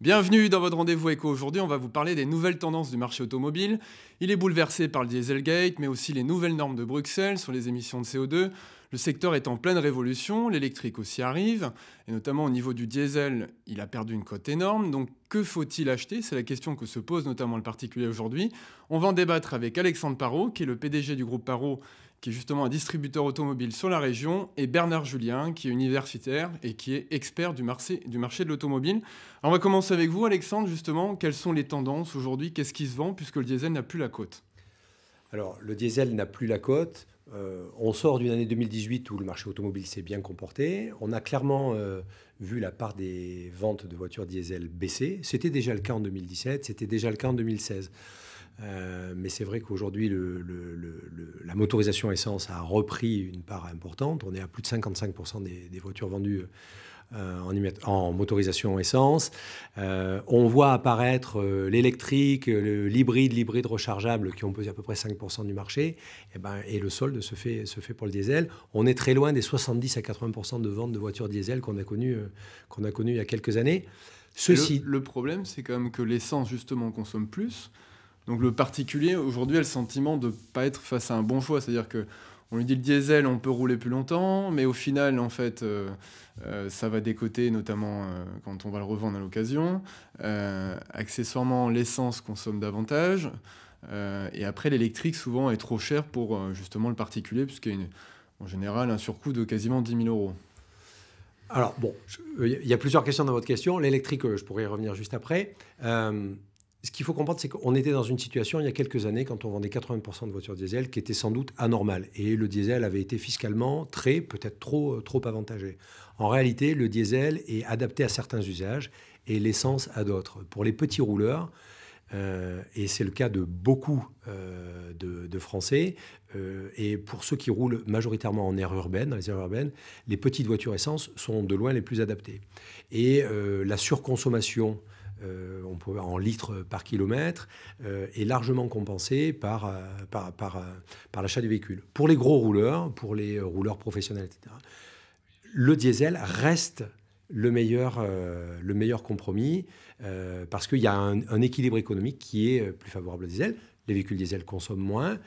Bienvenue dans votre rendez-vous éco. Aujourd'hui, on va vous parler des nouvelles tendances du marché automobile. Il est bouleversé par le Dieselgate, mais aussi les nouvelles normes de Bruxelles sur les émissions de CO2. Le secteur est en pleine révolution, l'électrique aussi arrive, et notamment au niveau du diesel, il a perdu une cote énorme. Donc que faut-il acheter C'est la question que se pose notamment le particulier aujourd'hui. On va en débattre avec Alexandre Parot, qui est le PDG du groupe Parot, qui est justement un distributeur automobile sur la région, et Bernard Julien, qui est universitaire et qui est expert du, marché, de l'automobile. on va commencer avec vous, Alexandre, justement, quelles sont les tendances aujourd'hui Qu'est-ce qui se vend puisque le diesel n'a plus la cote alors, le diesel n'a plus la cote. Euh, on sort d'une année 2018 où le marché automobile s'est bien comporté. On a clairement euh, vu la part des ventes de voitures diesel baisser. C'était déjà le cas en 2017, c'était déjà le cas en 2016. Euh, mais c'est vrai qu'aujourd'hui, la motorisation essence a repris une part importante. On est à plus de 55% des voitures vendues euh, en, en, motorisation essence. Euh, on voit apparaître euh, l'électrique, l'hybride, l'hybride rechargeable qui ont pesé à peu près 5% du marché. Et, eh ben, et le solde se fait, se fait pour le diesel. On est très loin des 70 à 80% de ventes de voitures diesel qu'on a connues qu'on a connu il y a quelques années. Ceci... Le, le, problème, c'est quand même que l'essence, justement, consomme plus. Donc le particulier, aujourd'hui, a le sentiment de ne pas être face à un bon choix. C'est-à-dire que on lui dit le diesel, on peut rouler plus longtemps, mais au final, en fait, euh, euh, ça va décoter, notamment euh, quand on va le revendre à l'occasion. accessoirement, l'essence consomme davantage. et après, l'électrique, souvent, est trop cher pour justement le particulier, puisqu'il y a en général un surcoût de quasiment 10 000 euros. Alors, bon, il y a plusieurs questions dans votre question. L'électrique, je pourrais y revenir juste après ce qu'il faut comprendre, c'est qu'on était dans une situation il y a quelques années quand on vendait 80% de voitures diesel qui était sans doute anormale. Et le diesel avait été fiscalement très, peut-être trop, euh, trop avantagé. En réalité, le diesel est adapté à certains usages et l'essence à d'autres. Pour les petits rouleurs, euh, et c'est le cas de beaucoup euh, de, Français. et pour ceux qui roulent majoritairement en aire urbaine, dans les aires urbaines, les petites voitures essence sont de loin les plus adaptées. Et la surconsommation euh, on peut, en litres par kilomètre, est euh, largement compensé par, euh, par, l'achat du véhicule. Pour les gros rouleurs, pour les rouleurs professionnels, etc., le diesel reste le meilleur, le meilleur compromis parce qu'il y a un, équilibre économique qui est plus favorable au diesel. Les véhicules diesel consomment moins.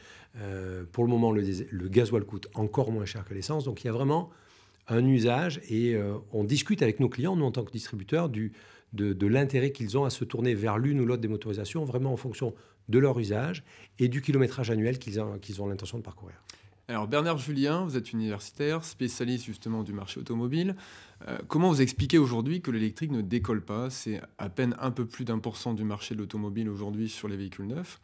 pour le moment, le, le gasoil coûte encore moins cher que l'essence. Donc il y a vraiment un usage et euh, on discute avec nos clients, nous en tant que distributeurs, du, de, l'intérêt qu'ils ont à se tourner vers l'une ou l'autre des motorisations, vraiment en fonction de leur usage et du kilométrage annuel qu'ils ont, qu'ils ont l'intention de parcourir. Alors Bernard Julien, vous êtes universitaire, spécialiste justement du marché automobile. Euh, comment vous expliquez aujourd'hui que l'électrique ne décolle pas C'est à peine un peu plus d'un pour cent du marché de l'automobile aujourd'hui sur les véhicules neufs.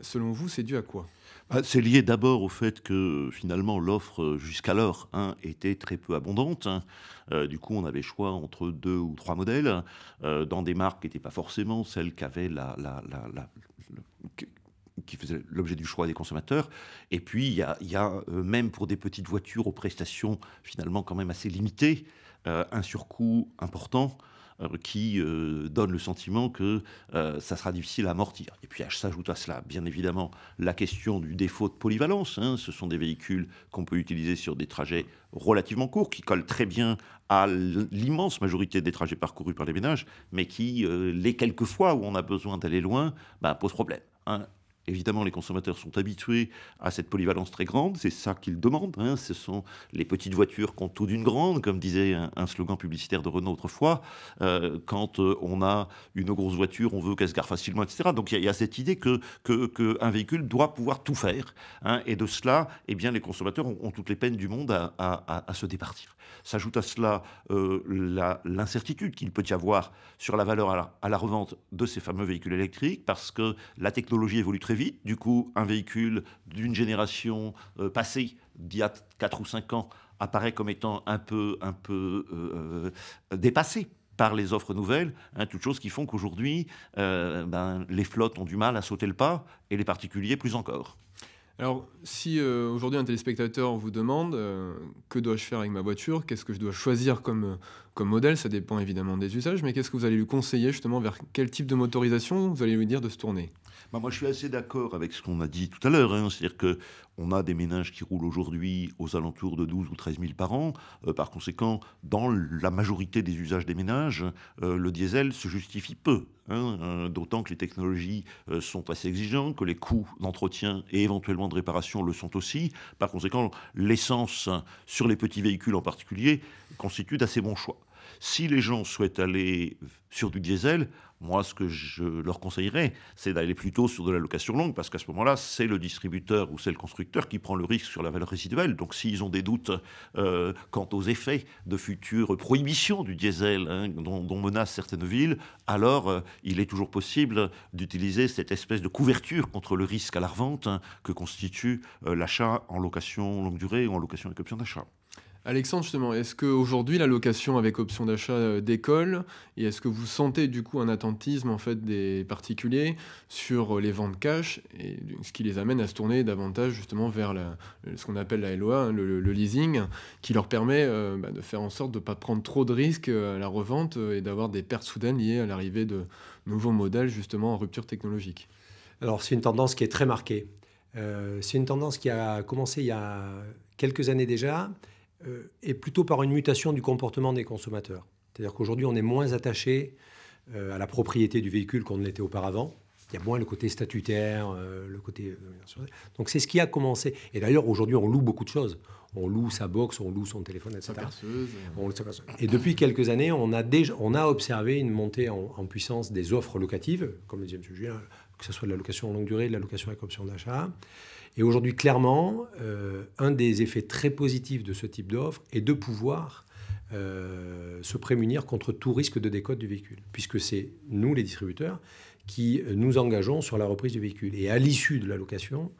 Selon vous, c'est dû à quoi ah, c'est lié d'abord au fait que finalement l'offre euh, jusqu'alors hein, était très peu abondante. Hein. Euh, du coup, on avait choix entre deux ou trois modèles euh, dans des marques qui n'étaient pas forcément celles qui faisaient qui l'objet du choix des consommateurs. Et puis, il y a, même pour des petites voitures aux prestations finalement quand même assez limitées, un surcoût important euh, qui euh, donne le sentiment que euh, ça sera difficile à amortir. Et puis s'ajoute à cela, bien évidemment, la question du défaut de polyvalence. Hein. Ce sont des véhicules qu'on peut utiliser sur des trajets relativement courts, qui collent très bien à l'immense majorité des trajets parcourus par les ménages, mais qui, les quelques fois où on a besoin d'aller loin, bah, posent problème. Hein. Évidemment, les consommateurs sont habitués à cette polyvalence très grande, c'est ça qu'ils demandent. Hein. Ce sont les petites voitures qui ont tout d'une grande, comme disait un, slogan publicitaire de Renault autrefois. Euh, quand euh, on a une grosse voiture, on veut qu'elle se gare facilement, etc. Donc il y, a cette idée que qu'un véhicule doit pouvoir tout faire. Hein. Et de cela, eh bien, les consommateurs ont, toutes les peines du monde à se départir. S'ajoute à cela euh, l'incertitude qu'il peut y avoir sur la valeur à la, revente de ces fameux véhicules électriques, parce que la technologie évolue très vite. Du coup, un véhicule d'une génération euh, passée, d'il y a 4 ou 5 ans, apparaît comme étant un peu, un peu euh, dépassé par les offres nouvelles, hein, toutes choses qui font qu'aujourd'hui, ben, les flottes ont du mal à sauter le pas, et les particuliers plus encore. Alors, si euh, aujourd'hui un téléspectateur vous demande euh, que dois-je faire avec ma voiture, qu'est-ce que je dois choisir comme, euh, comme modèle, ça dépend évidemment des usages, mais qu'est-ce que vous allez lui conseiller justement vers quel type de motorisation vous allez lui dire de se tourner bah, moi, je suis assez d'accord avec ce qu'on a dit tout à l'heure. Hein. C'est-à-dire qu'on a des ménages qui roulent aujourd'hui aux alentours de 12 ou 13 000 par an. Euh, par conséquent, dans la majorité des usages des ménages, euh, le diesel se justifie peu. Hein. Euh, d'autant que les technologies sont assez exigeantes, que les coûts d'entretien et éventuellement de réparation le sont aussi. Par conséquent, l'essence sur les petits véhicules en particulier constitue d'assez bons choix. Si les gens souhaitent aller sur du diesel, moi, ce que je leur conseillerais, c'est d'aller plutôt sur de la location longue, parce qu'à ce moment-là, c'est le distributeur ou c'est le constructeur qui prend le risque sur la valeur résiduelle. Donc, s'ils ont des doutes euh, quant aux effets de futures prohibitions du diesel hein, dont, menacent certaines villes, alors euh, il est toujours possible d'utiliser cette espèce de couverture contre le risque à la revente hein, que constitue euh, l'achat en location longue durée ou en location avec option d'achat. Alexandre, justement, est-ce qu'aujourd'hui, la location avec option d'achat euh, décolle Et est-ce que vous sentez du coup un attentisme en fait des particuliers sur euh, les ventes cash, et ce qui les amène à se tourner davantage justement vers ce qu'on appelle la LOA, hein, le, leasing, qui leur permet euh, bah, de faire en sorte de ne pas prendre trop de risques à la revente et d'avoir des pertes soudaines liées à l'arrivée de nouveaux modèles justement en rupture technologique Alors c'est une tendance qui est très marquée. c'est une tendance qui a commencé il y a quelques années déjà euh, et plutôt par une mutation du comportement des consommateurs. C'est-à-dire qu'aujourd'hui, on est moins attaché euh, à la propriété du véhicule qu'on l'était auparavant. Il y a moins le côté statutaire, euh, le côté... Donc c'est ce qui a commencé. Et d'ailleurs, aujourd'hui, on loue beaucoup de choses. On loue sa box, on loue son téléphone, etc. et depuis quelques années, on a, déjà, on a observé une montée en, puissance des offres locatives, comme le deuxième sujet, que ce soit de la location en longue durée, de la location avec option d'achat. Et aujourd'hui, clairement, euh, un des effets très positifs de ce type d'offre est de pouvoir euh, se prémunir contre tout risque de décote du véhicule, puisque c'est nous, les distributeurs, qui nous engageons sur la reprise du véhicule. Et à l'issue de la location,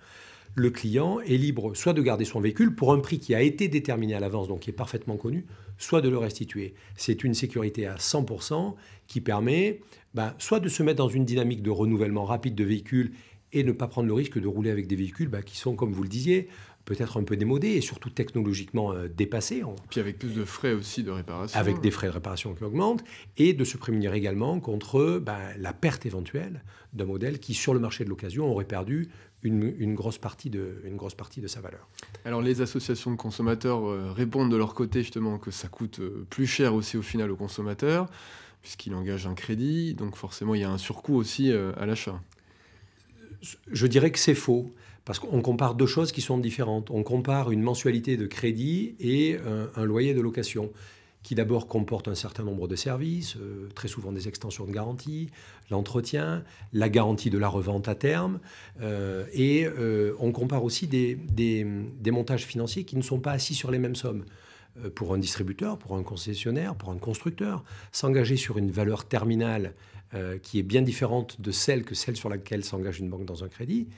le client est libre soit de garder son véhicule pour un prix qui a été déterminé à l'avance, donc qui est parfaitement connu, soit de le restituer. C'est une sécurité à 100% qui permet ben, soit de se mettre dans une dynamique de renouvellement rapide de véhicules et ne pas prendre le risque de rouler avec des véhicules ben, qui sont, comme vous le disiez, peut-être un peu démodés et surtout technologiquement euh, dépassés. Puis avec plus de frais aussi de réparation. Avec des frais de réparation qui augmentent et de se prémunir également contre ben, la perte éventuelle d'un modèle qui, sur le marché de l'occasion, aurait perdu une, grosse partie de, grosse partie de sa valeur. Alors les associations de consommateurs euh, répondent de leur côté justement que ça coûte euh, plus cher aussi au final au consommateur puisqu'il engage un crédit, donc forcément il y a un surcoût aussi euh, à l'achat. Je dirais que c'est faux. Parce qu'on compare deux choses qui sont différentes. On compare une mensualité de crédit et un loyer de location qui d'abord comporte un certain nombre de services, euh, très souvent des extensions de garantie, l'entretien, la garantie de la revente à terme, euh, et euh, on compare aussi des, montages financiers qui ne sont pas assis sur les mêmes sommes. Pour un distributeur, pour un concessionnaire, pour un constructeur, s'engager sur une valeur terminale qui est bien différente de celle que celle sur laquelle s'engage une banque dans un crédit,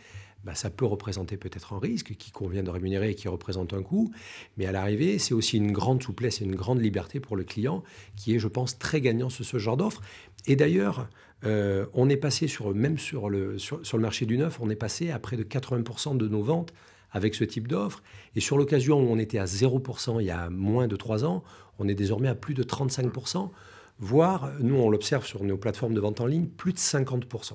bah, ça peut représenter peut-être un risque qui convient de rémunérer et qui représente un coût. Mais à l'arrivée, c'est aussi une grande souplesse et une grande liberté pour le client qui est, je pense, très gagnant sur ce genre d'offre. Et d'ailleurs, euh, on est passé même sur le, le marché du neuf, on est passé à près de 80% de nos ventes avec ce type d'offre. Et sur l'occasion où on était à 0% il y a moins de 3 ans, on est désormais à plus de 35%, voire, nous on l'observe sur nos plateformes de vente en ligne, plus de 50%.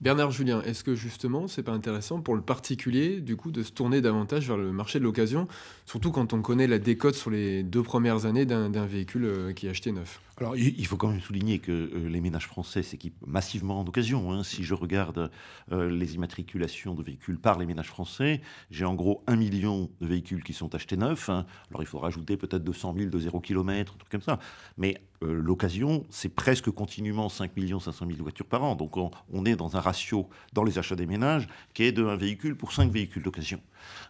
Bernard Julien, est-ce que justement, c'est pas intéressant pour le particulier, du coup, de se tourner davantage vers le marché de l'occasion, surtout quand on connaît la décote sur les deux premières années d'un véhicule euh, qui est acheté neuf alors, il faut quand même souligner que euh, les ménages français s'équipent massivement en occasion. Hein. Si je regarde euh, les immatriculations de véhicules par les ménages français, j'ai en gros un million de véhicules qui sont achetés neufs. Hein. Alors, il faut rajouter peut-être 200 000 de 0 km, un truc comme ça. Mais euh, l'occasion, c'est presque continuellement 5 500 000 voitures par an. Donc, on, est dans un ratio dans les achats des ménages qui est de un véhicule pour 5 véhicules d'occasion.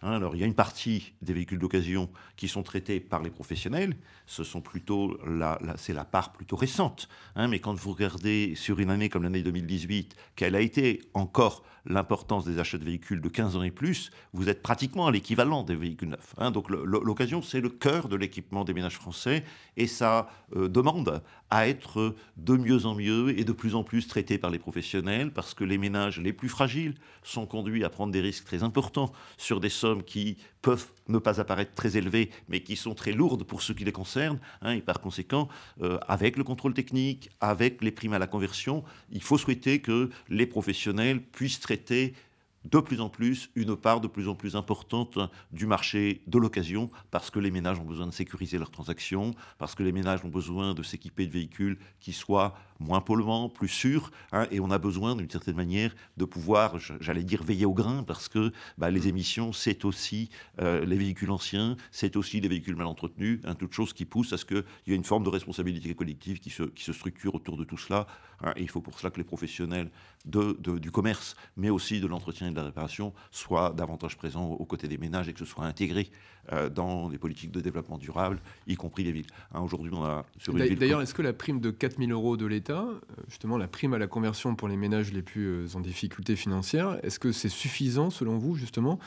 Hein. alors, il y a une partie des véhicules d'occasion qui sont traités par les professionnels. Ce sont plutôt la, c'est la part plutôt récente, hein, mais quand vous regardez sur une année comme l'année 2018, quelle a été encore l'importance des achats de véhicules de 15 ans et plus, vous êtes pratiquement à l'équivalent des véhicules neufs. Hein. Donc l'occasion, c'est le cœur de l'équipement des ménages français, et ça euh, demande à être de mieux en mieux et de plus en plus traité par les professionnels, parce que les ménages les plus fragiles sont conduits à prendre des risques très importants sur des sommes qui peuvent ne pas apparaître très élevées, mais qui sont très lourdes pour ceux qui les concernent, hein. et par conséquent, euh, avec le contrôle technique, avec les primes à la conversion, il faut souhaiter que les professionnels puissent traiter de plus en plus une part de plus en plus importante du marché de l'occasion parce que les ménages ont besoin de sécuriser leurs transactions, parce que les ménages ont besoin de s'équiper de véhicules qui soient moins polluants, plus sûrs, hein, et on a besoin d'une certaine manière de pouvoir, j'allais dire, veiller au grain parce que bah, les mm. émissions, c'est aussi euh, les véhicules anciens, c'est aussi les véhicules mal entretenus, toute hein, toutes choses qui pousse à ce qu'il y ait une forme de responsabilité collective qui se, qui se structure autour de tout cela. Hein, et il faut pour cela que les professionnels du commerce, mais aussi de l'entretien et de la réparation soit davantage présent aux côtés des ménages et que ce soit intégré euh, dans les politiques de développement durable, y compris les villes. Hein, aujourd'hui, on a D'ailleurs, est-ce que la prime de 4 000 euros de l'État, euh, justement la prime à la conversion pour les ménages les plus euh, en difficulté financière, est-ce que c'est suffisant selon vous, justement,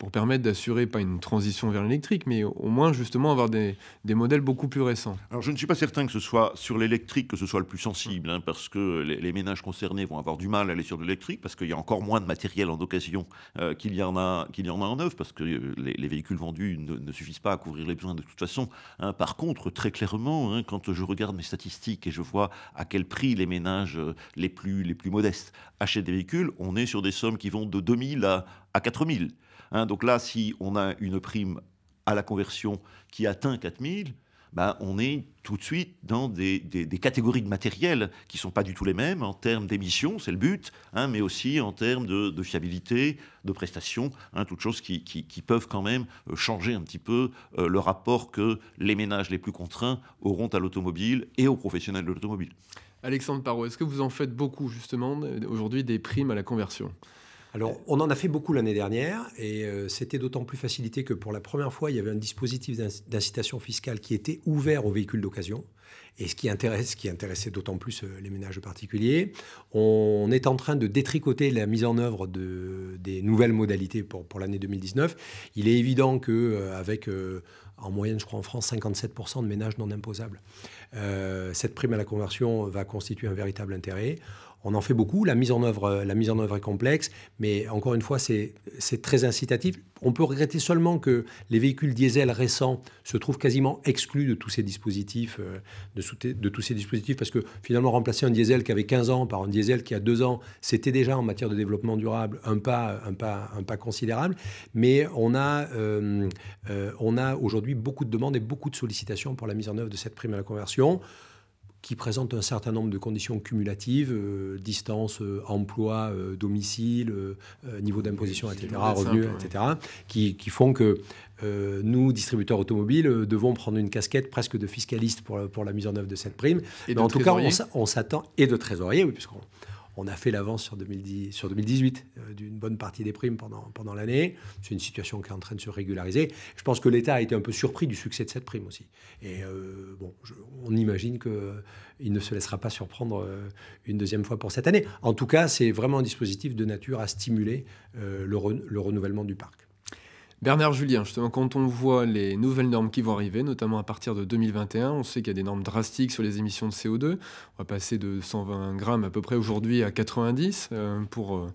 pour permettre d'assurer pas une transition vers l'électrique, mais au moins justement avoir des, des, modèles beaucoup plus récents. Alors je ne suis pas certain que ce soit sur l'électrique que ce soit le plus sensible, hein, parce que les, ménages concernés vont avoir du mal à aller sur l'électrique, parce qu'il y a encore moins de matériel en occasion euh, qu'il y en a qu'il y en a en neuf, parce que euh, les, véhicules vendus ne, suffisent pas à couvrir les besoins de toute façon. Hein. Par contre, très clairement, hein, quand je regarde mes statistiques et je vois à quel prix les ménages euh, les plus les plus modestes achètent des véhicules, on est sur des sommes qui vont de 2000 à, à 4000. Hein, donc là, si on a une prime à la conversion qui atteint 4000, ben, on est tout de suite dans des, catégories de matériel qui ne sont pas du tout les mêmes en termes d'émissions, c'est le but, hein, mais aussi en termes de, fiabilité, de prestations, hein, toutes choses qui, peuvent quand même euh, changer un petit peu euh, le rapport que les ménages les plus contraints auront à l'automobile et aux professionnels de l'automobile. Alexandre Parot, est-ce que vous en faites beaucoup justement aujourd'hui des primes à la conversion alors, on en a fait beaucoup l'année dernière et euh, c'était d'autant plus facilité que pour la première fois, il y avait un dispositif d'incitation fiscale qui était ouvert aux véhicules d'occasion et ce qui intéresse, qui intéressait d'autant plus euh, les ménages particuliers. On est en train de détricoter la mise en œuvre des nouvelles modalités pour, l'année 2019. Il est évident que euh, en moyenne, je crois en France, 57% de ménages non imposables. cette prime à la conversion va constituer un véritable intérêt on en fait beaucoup. La mise en œuvre, euh, la mise en œuvre est complexe, mais encore une fois, c'est très incitatif. On peut regretter seulement que les véhicules diesel récents se trouvent quasiment exclus de tous ces dispositifs, euh, de, tous ces dispositifs, parce que finalement, remplacer un diesel qui avait 15 ans par un diesel qui a 2 ans, c'était déjà en matière de développement durable un pas, un pas, un pas considérable. Mais on a, euh, on a aujourd'hui beaucoup de demandes et beaucoup de sollicitations pour la mise en œuvre de cette prime à la conversion qui présente un certain nombre de conditions cumulatives, euh, distance, euh, emploi, euh, domicile, niveau d'imposition, etc., revenus, etc., qui, font que nous, distributeurs automobiles, devons prendre une casquette presque de fiscaliste pour, pour la mise en œuvre de cette prime. Et en tout cas, on s'attend, et de trésorier, oui, puisqu'on on a fait l'avance sur, sur 2018 euh, d'une bonne partie des primes pendant, pendant l'année. C'est une situation qui est en train de se régulariser. Je pense que l'État a été un peu surpris du succès de cette prime aussi. Et euh, bon, on imagine qu'il euh, ne se laissera pas surprendre une deuxième fois pour cette année. En tout cas, c'est vraiment un dispositif de nature à stimuler le renouvellement du parc. Bernard Julien, justement, quand on voit les nouvelles normes qui vont arriver, notamment à partir de 2021, on sait qu'il y a des normes drastiques sur les émissions de CO2. On va passer de 120 grammes à peu près aujourd'hui à 90 euh, pour, euh,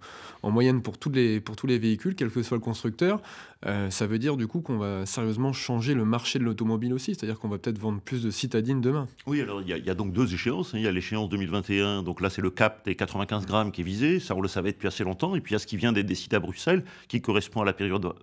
en moyenne pour, tous les, pour tous les véhicules, quel que soit le constructeur. Euh, ça veut dire du coup qu'on va sérieusement changer le marché de l'automobile aussi, c'est-à-dire qu'on va peut-être vendre plus de citadines demain. Oui, alors il y, y, a donc deux échéances. Hein. Il y a l'échéance 2021, donc là c'est le cap des 95 grammes qui est visé, ça on le savait depuis assez longtemps, et puis il y a ce qui vient d'être décidé à Bruxelles, qui correspond à la période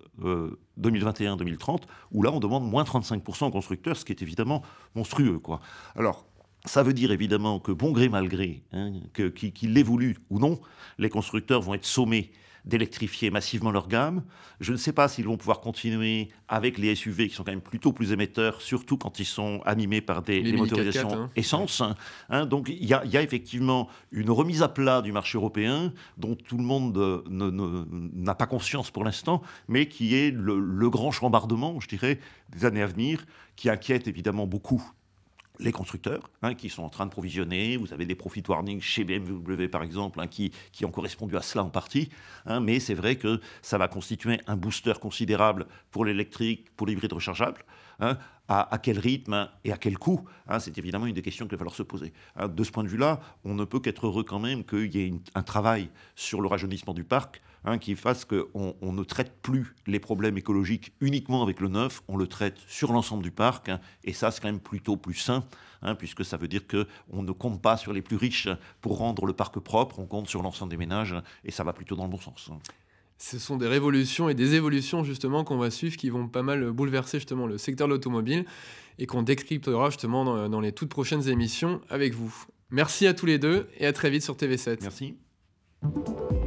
2021-2030, où là, on demande moins 35% aux constructeurs, ce qui est évidemment monstrueux. Quoi. Alors, ça veut dire évidemment que bon gré mal gré, hein, qu'il évolue ou non, les constructeurs vont être sommés d'électrifier massivement leur gamme. Je ne sais pas s'ils vont pouvoir continuer avec les SUV qui sont quand même plutôt plus émetteurs, surtout quand ils sont animés par des, motorisations hein. essence. Hein. Hein, donc il y, a effectivement une remise à plat du marché européen dont tout le monde euh, n'a pas conscience pour l'instant, mais qui est le grand chambardement, je dirais, des années à venir, qui inquiète évidemment beaucoup les constructeurs hein, qui sont en train de provisionner. Vous avez des profit warnings chez BMW, par exemple, hein, qui, ont correspondu à cela en partie. Hein. mais c'est vrai que ça va constituer un booster considérable pour l'électrique, pour l'hybride rechargeable. À, à, quel rythme et à quel coût C'est évidemment une des questions qu'il va falloir se poser. de ce point de vue-là, on ne peut qu'être heureux quand même qu'il y ait un travail sur le rajeunissement du parc Hein, qui fasse qu'on ne traite plus les problèmes écologiques uniquement avec le neuf, on le traite sur l'ensemble du parc, hein, et ça c'est quand même plutôt plus sain, hein, puisque ça veut dire qu'on ne compte pas sur les plus riches pour rendre le parc propre, on compte sur l'ensemble des ménages, et ça va plutôt dans le bon sens ce sont des révolutions et des évolutions justement qu'on va suivre qui vont pas mal bouleverser justement le secteur de l'automobile et qu'on décryptera justement dans, les toutes prochaines émissions avec vous. Merci à tous les deux et à très vite sur TV7. Merci.